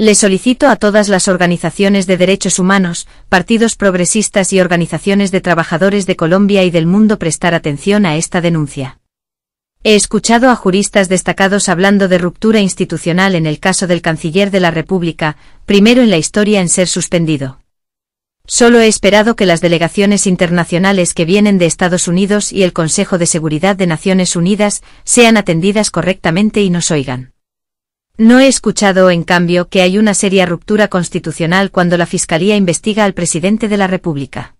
Le solicito a todas las organizaciones de derechos humanos, partidos progresistas y organizaciones de trabajadores de Colombia y del mundo prestar atención a esta denuncia. He escuchado a juristas destacados hablando de ruptura institucional en el caso del canciller de la República, primero en la historia en ser suspendido. Solo he esperado que las delegaciones internacionales que vienen de Estados Unidos y el Consejo de Seguridad de Naciones Unidas sean atendidas correctamente y nos oigan. No he escuchado, en cambio, que hay una seria ruptura constitucional cuando la Fiscalía investiga al presidente de la República.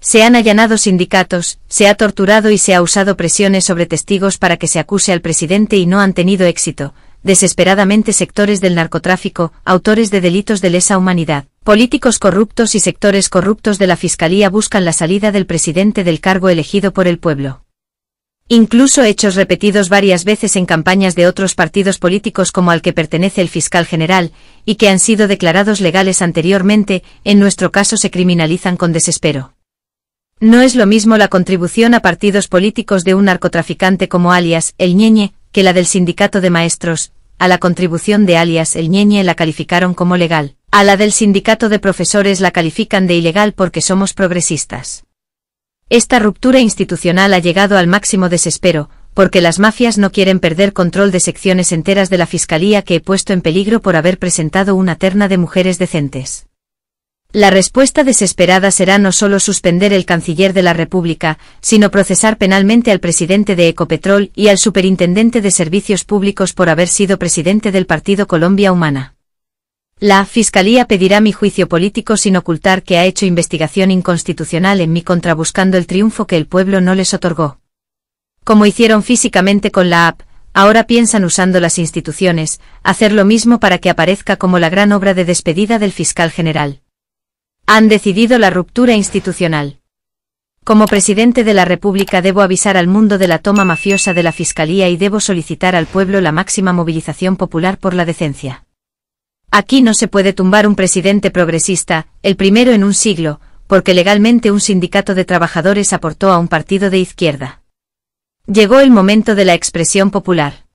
Se han allanado sindicatos, se ha torturado y se ha usado presiones sobre testigos para que se acuse al presidente y no han tenido éxito, desesperadamente sectores del narcotráfico, autores de delitos de lesa humanidad, políticos corruptos y sectores corruptos de la Fiscalía buscan la salida del presidente del cargo elegido por el pueblo incluso hechos repetidos varias veces en campañas de otros partidos políticos como al que pertenece el fiscal general, y que han sido declarados legales anteriormente, en nuestro caso se criminalizan con desespero. No es lo mismo la contribución a partidos políticos de un narcotraficante como alias El Ñeñe, que la del sindicato de maestros, a la contribución de alias El Ñeñe la calificaron como legal, a la del sindicato de profesores la califican de ilegal porque somos progresistas. Esta ruptura institucional ha llegado al máximo desespero, porque las mafias no quieren perder control de secciones enteras de la Fiscalía que he puesto en peligro por haber presentado una terna de mujeres decentes. La respuesta desesperada será no solo suspender el canciller de la República, sino procesar penalmente al presidente de Ecopetrol y al superintendente de servicios públicos por haber sido presidente del Partido Colombia Humana. La Fiscalía pedirá mi juicio político sin ocultar que ha hecho investigación inconstitucional en mi contra buscando el triunfo que el pueblo no les otorgó. Como hicieron físicamente con la AP, ahora piensan usando las instituciones, hacer lo mismo para que aparezca como la gran obra de despedida del fiscal general. Han decidido la ruptura institucional. Como presidente de la República debo avisar al mundo de la toma mafiosa de la Fiscalía y debo solicitar al pueblo la máxima movilización popular por la decencia. Aquí no se puede tumbar un presidente progresista, el primero en un siglo, porque legalmente un sindicato de trabajadores aportó a un partido de izquierda. Llegó el momento de la expresión popular.